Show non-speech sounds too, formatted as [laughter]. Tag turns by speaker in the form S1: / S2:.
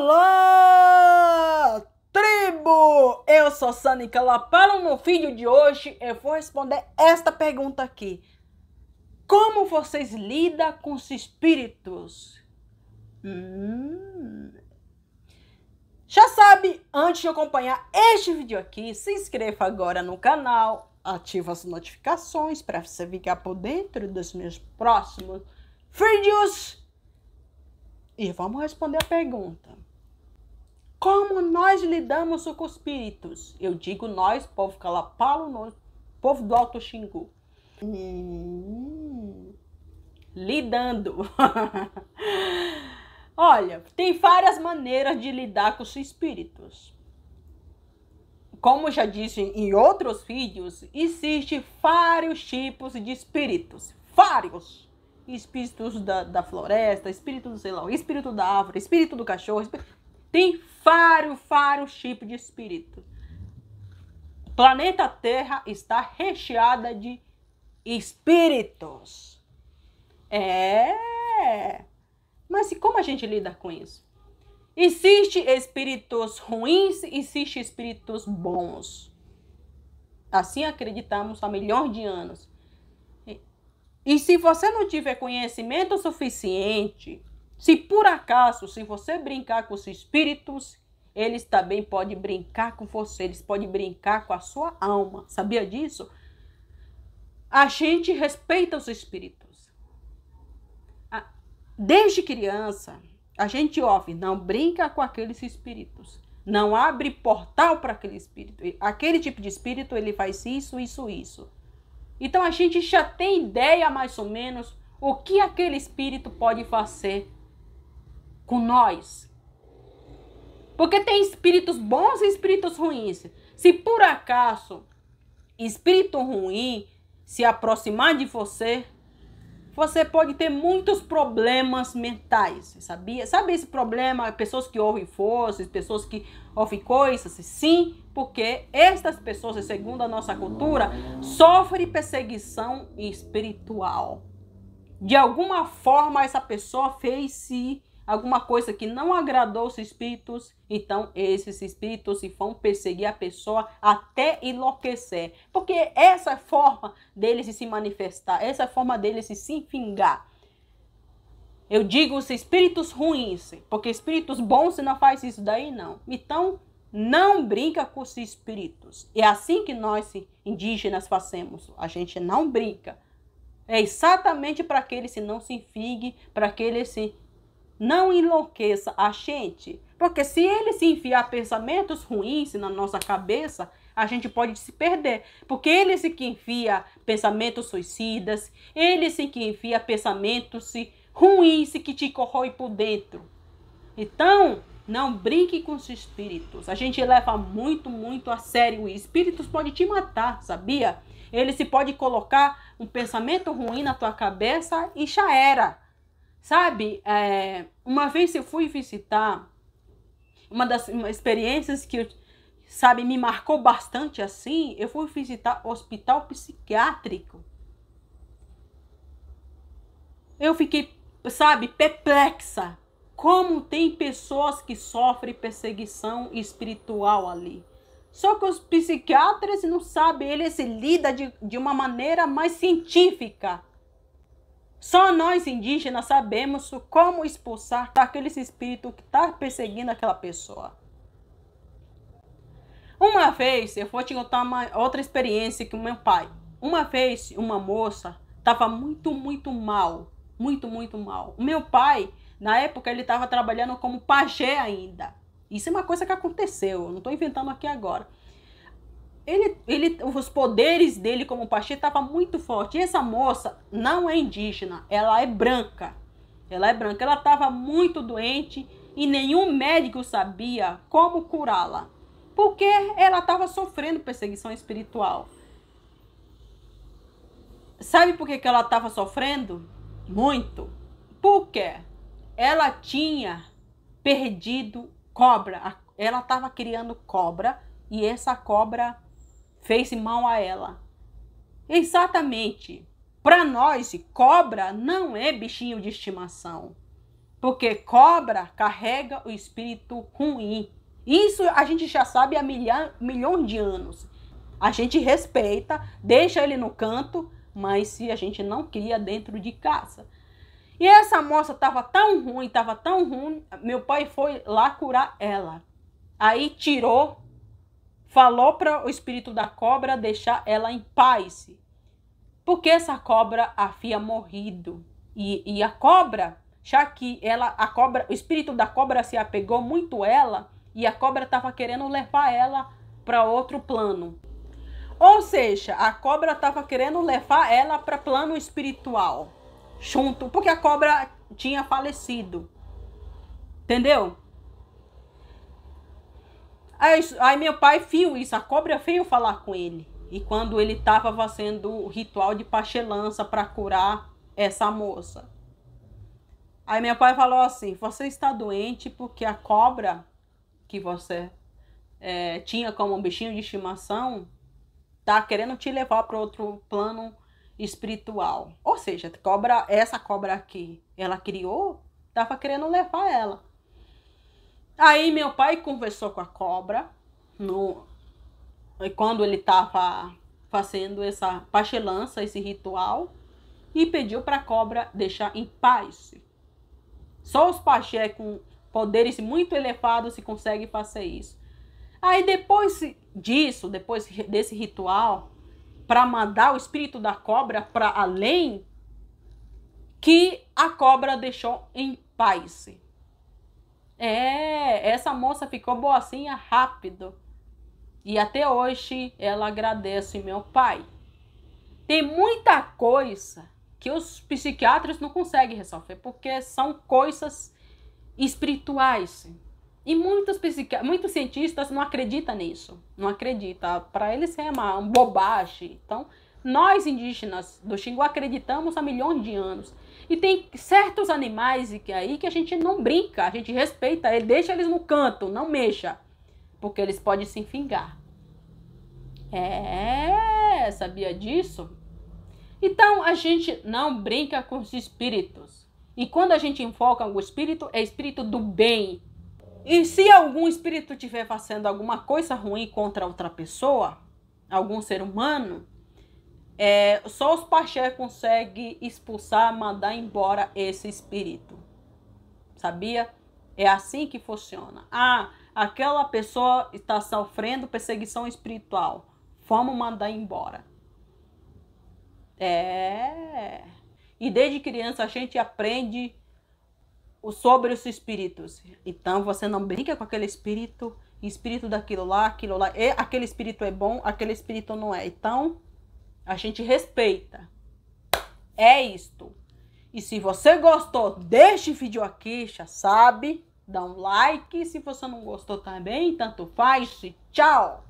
S1: Alô, tribo! Eu sou Sânica lá para o meu vídeo de hoje eu vou responder esta pergunta aqui. Como vocês lidam com os espíritos? Hum. Já sabe, antes de acompanhar este vídeo aqui, se inscreva agora no canal, ative as notificações para você ficar por dentro dos meus próximos vídeos. E vamos responder a pergunta como nós lidamos com os espíritos? Eu digo nós, povo calapalo, povo do Alto Xingu. Hum, lidando. [laughs] Olha, tem várias maneiras de lidar com os espíritos. Como já disse em outros vídeos, existem vários tipos de espíritos. Vários! Espíritos da, da floresta, espírito do sei lá, espírito da árvore, espírito do cachorro. Espírito... Tem vários, vários tipos de espírito. O planeta Terra está recheada de espíritos. É. Mas como a gente lida com isso? Existem espíritos ruins, existem espíritos bons. Assim acreditamos há milhões de anos. E se você não tiver conhecimento suficiente se por acaso, se você brincar com os espíritos, eles também podem brincar com você, eles podem brincar com a sua alma. Sabia disso? A gente respeita os espíritos. Desde criança, a gente ouve, não brinca com aqueles espíritos. Não abre portal para aquele espírito. Aquele tipo de espírito, ele faz isso, isso, isso. Então a gente já tem ideia mais ou menos o que aquele espírito pode fazer com nós. Porque tem espíritos bons e espíritos ruins. Se por acaso espírito ruim se aproximar de você, você pode ter muitos problemas mentais, sabia? Sabe esse problema, pessoas que ouvem forças, pessoas que ouvem coisas? Sim, porque estas pessoas, segundo a nossa cultura, sofrem perseguição espiritual. De alguma forma, essa pessoa fez-se alguma coisa que não agradou os espíritos, então esses espíritos vão perseguir a pessoa até enlouquecer. Porque essa é a forma deles de se manifestar, essa é a forma deles de se fingir, Eu digo os espíritos ruins, porque espíritos bons não faz isso daí não. Então, não brinca com os espíritos. É assim que nós indígenas fazemos. A gente não brinca. É exatamente para que ele se não se enfigue, para que ele se não enlouqueça a gente. Porque se ele se enfiar pensamentos ruins na nossa cabeça, a gente pode se perder. Porque ele se que enfia pensamentos suicidas, ele se que enfia pensamentos ruins que te corrói por dentro. Então, não brinque com os espíritos. A gente leva muito, muito a sério. E espíritos podem te matar, sabia? Ele se pode colocar um pensamento ruim na tua cabeça e já era. Sabe, é, uma vez eu fui visitar, uma das uma experiências que, sabe, me marcou bastante assim, eu fui visitar o hospital psiquiátrico. Eu fiquei, sabe, perplexa. Como tem pessoas que sofrem perseguição espiritual ali. Só que os psiquiatras não sabem, eles lidam de, de uma maneira mais científica só nós indígenas sabemos como expulsar aquele espírito que está perseguindo aquela pessoa. Uma vez, eu vou te contar uma outra experiência que o meu pai. Uma vez, uma moça estava muito, muito mal. Muito, muito mal. O meu pai, na época, ele estava trabalhando como pajé ainda. Isso é uma coisa que aconteceu, eu não estou inventando aqui agora ele, ele, os poderes dele como partido estavam muito fortes. E essa moça não é indígena, ela é branca. Ela é branca, ela estava muito doente e nenhum médico sabia como curá-la, porque ela estava sofrendo perseguição espiritual. Sabe por que, que ela estava sofrendo? Muito. Porque ela tinha perdido cobra, ela estava criando cobra e essa cobra fez mal a ela. Exatamente. Para nós, cobra não é bichinho de estimação. Porque cobra carrega o espírito ruim. Isso a gente já sabe há milha, milhões de anos. A gente respeita, deixa ele no canto, mas se a gente não cria dentro de casa. E essa moça estava tão ruim, estava tão ruim, meu pai foi lá curar ela. Aí tirou falou para o espírito da cobra deixar ela em paz, porque essa cobra havia morrido. E, e a cobra, já que ela, a cobra, o espírito da cobra se apegou muito a ela e a cobra estava querendo levar ela para outro plano. Ou seja, a cobra estava querendo levar ela para plano espiritual, junto, porque a cobra tinha falecido. Entendeu? Aí, aí meu pai viu isso, a cobra veio falar com ele. E quando ele estava fazendo o ritual de pachelança para curar essa moça. Aí meu pai falou assim: Você está doente porque a cobra que você é, tinha como um bichinho de estimação tá querendo te levar para outro plano espiritual. Ou seja, cobra, essa cobra aqui, ela criou, tava querendo levar ela. Aí meu pai conversou com a cobra no quando ele estava fazendo essa pachelança, esse ritual, e pediu para a cobra deixar em paz. Só os pajé com poderes muito elevados se conseguem fazer isso. Aí depois disso, depois desse ritual, para mandar o espírito da cobra para além, que a cobra deixou em paz. É, essa moça ficou boazinha rápido. E até hoje ela agradece meu pai. Tem muita coisa que os psiquiatras não conseguem resolver, porque são coisas espirituais. E muitos, muitos cientistas não acreditam nisso. Não acreditam. Para eles é uma bobagem. Então, nós indígenas do Xingu acreditamos há milhões de anos e tem certos animais aí que a gente não brinca, a gente respeita, ele deixa eles no canto, não mexa, porque eles podem se enfingar. É, sabia disso? Então a gente não brinca com os espíritos. E quando a gente enfoca o espírito, é espírito do bem. E se algum espírito estiver fazendo alguma coisa ruim contra outra pessoa, algum ser humano, é, só os paché conseguem expulsar, mandar embora esse espírito. Sabia? É assim que funciona. Ah, aquela pessoa está sofrendo perseguição espiritual. Vamos mandar embora. É. E desde criança a gente aprende sobre os espíritos. Então você não brinca com aquele espírito, espírito daquilo lá, aquilo lá. E é, aquele espírito é bom, aquele espírito não é. Então a gente respeita. É isto. E se você gostou deste vídeo aqui, já sabe, dá um like. Se você não gostou também, tanto faz. Tchau!